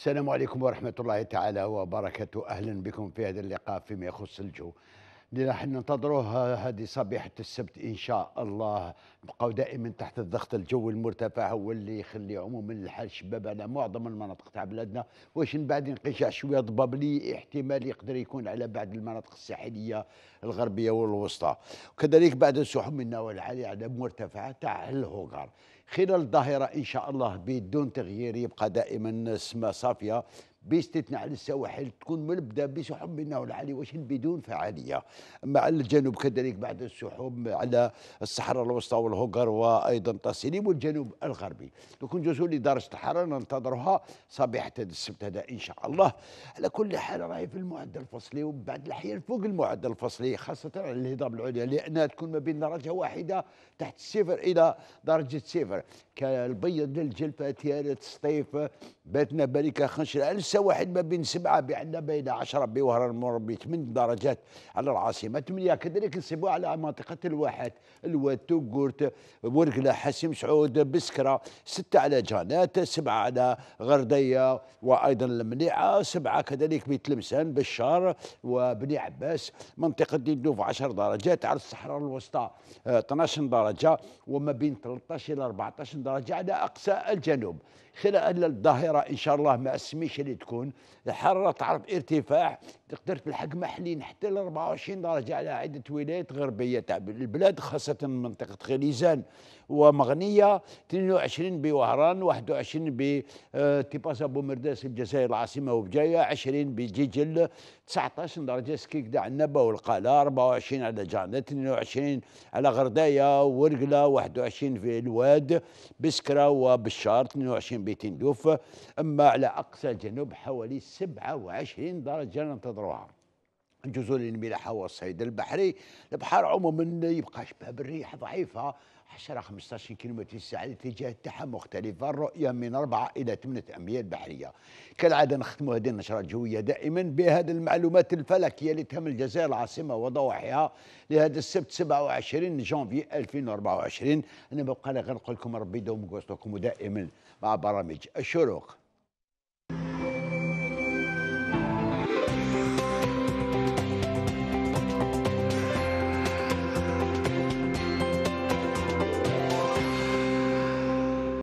السلام عليكم ورحمة الله تعالى وبركاته أهلا بكم في هذا اللقاء فيما يخص الجو اللي راح ننتظروه هذه صبيحة السبت إن شاء الله بقوا دائما تحت الضغط الجو المرتفع هو اللي يخلي عموما الحال شباب على معظم المناطق تاع بلادنا واش من بعد انقشاع شوية ضبابلي احتمال يقدر يكون على بعض المناطق الساحلية الغربية والوسطى وكذلك بعد السحب من النوى العالية على مرتفع تاع الهوغار خلال الظاهرة إن شاء الله بدون تغيير يبقى دائما السماء صافية باستثناء على السواحل تكون ملبدة بسحب من نوع العالي واش بدون فعاليه مع الجنوب كذلك بعد السحوب على الصحراء الوسطى والهوغر وايضا تصليم والجنوب الغربي تكون نجوزوا لدرجه الحراره ننتظرها صباحة السبت هذا ان شاء الله على كل حال راهي في المعدل الفصلي وبعد الاحيان فوق المعدل الفصلي خاصه على الهضاب العليا لانها تكون ما بين درجه واحده تحت الصفر الى درجه صفر كالبيض للجلفه تيارة الصيف باتنا بركه خنشر واحد ما بين سبعة بعنا بين 10 بوهر المربي 8 درجات على العاصمة 8 كذلك نصيبوا على منطقة الواحات الواد توكورت ورقلة حسيم سعود بسكرة ستة على جانات سبعة على غردية وأيضا المنيعة سبعة كذلك بيت لمسان بشار وبني عباس منطقة ديدوف 10 درجات على الصحراء الوسطى 12 آه، درجة وما بين 13 إلى 14 درجة على أقصى الجنوب خلال الظاهرة إن شاء الله مع السميشة اللي تكون الحراره تعرف ارتفاع تقدر تلحق محلين حتى ل 24 درجه على عده ولايات غربيه تاع البلاد خاصه منطقه خليزان ومغنيه 22 بوهران 21 ب آه، تيباس ابو مرداس الجزائر العاصمه وبجايه 20 بجيجل 19 درجه سكيكدا النبه والقلاء 24 على جانت 22 على غردايه ورقله 21 في الواد بسكره وبشار 22 بتندوف اما على اقصى الجنوب بحوالي 27 درجة ننتظروها الجزر الملح والصيد البحري البحر عموما يبقى شباب الريح ضعيفة 10 15 كيلومتر في الساعة الاتجاه تاعها مختلفة الرؤية من 4 إلى 8 أميال بحرية كالعادة نختموا هذه النشرة الجوية دائما بهذه المعلومات الفلكية اللي تهم الجزائر العاصمة وضواحيها لهذا السبت 27 جانفي 2024 أنا بقى غير نقول لكم ربي يدوم قوسكم ودائما مع برامج الشروق